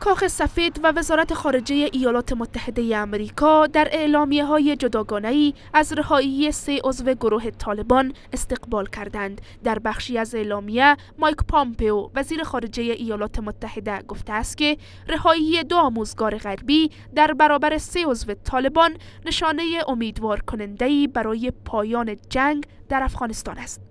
کاخ سفید و وزارت خارجه ایالات متحده آمریکا در اعلامیه های جداگانه ای از رهایی سه عضو گروه طالبان استقبال کردند. در بخشی از اعلامیه مایک پامپئو وزیر خارجه ایالات متحده گفته است که رهایی دو آموزگار غربی در برابر سه عضو طالبان نشانه امیدوار کننده برای پایان جنگ در افغانستان است.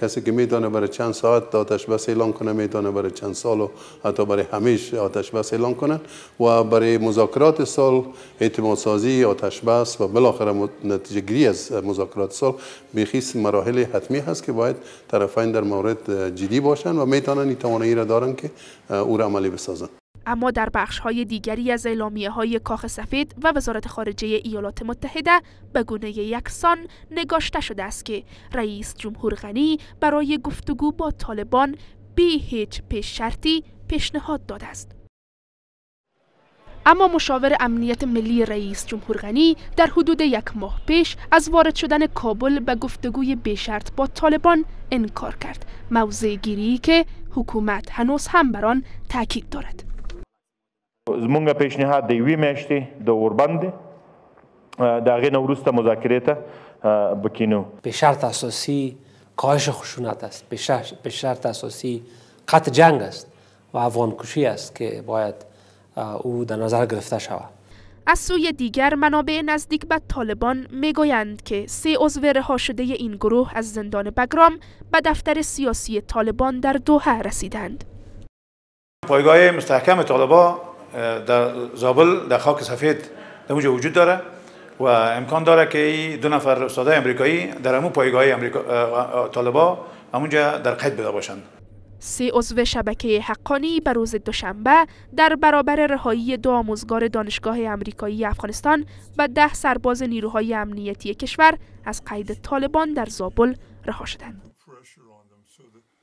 کسی که میدانه برای چند ساعت آتش بس اعلان کنه میدانه برای چند سال و حتی برای همیش آتش بس اعلان کنن و برای مذاکرات سال اعتماد سازی آتش بس و بالاخره نتیجه گیری از مذاکرات سال بیخیس مراحل حتمی هست که باید طرفین در مورد جدی باشن و میتونن این توانایی را دارن که او را عملی بسازن اما در بخش های دیگری از اعلامیه های کاخ سفید و وزارت خارجه ایالات متحده به گونه یکسان نگاشته شده است که رئیس جمهور غنی برای گفتگو با طالبان بی هیچ پیش شرطی پیشنهاد داده است. اما مشاور امنیت ملی رئیس جمهور غنی در حدود یک ماه پیش از وارد شدن کابل به گفتگوی بیشرط با طالبان انکار کرد موضع گیری که حکومت هنوز هم بر آن تاکید دارد زمونږ پیشنهاد د یوې میاشتې د اوربند د هغې نه وروسته مذاکرې ته بکینو به شرط اساسی کاهش خشونت است به شرط اساسی قطع جنگ است و افغانکشی است که باید او در نظر گرفته شود از سوی دیگر منابع نزدیک به طالبان میگویند که سه عضو رها شده این گروه از زندان بگرام به دفتر سیاسی طالبان در دوحه رسیدند پایگاه مستحکم طالبان در زابل در خاک سفید در اونجا وجود داره و امکان داره که دو نفر استادای امریکایی در امون پایگاه امریکا طالبا همونجا در قید بده باشند سه عضو شبکه حقانی به روز دوشنبه در برابر رهایی دو آموزگار دانشگاه امریکایی افغانستان و ده سرباز نیروهای امنیتی کشور از قید طالبان در زابل رها شدند.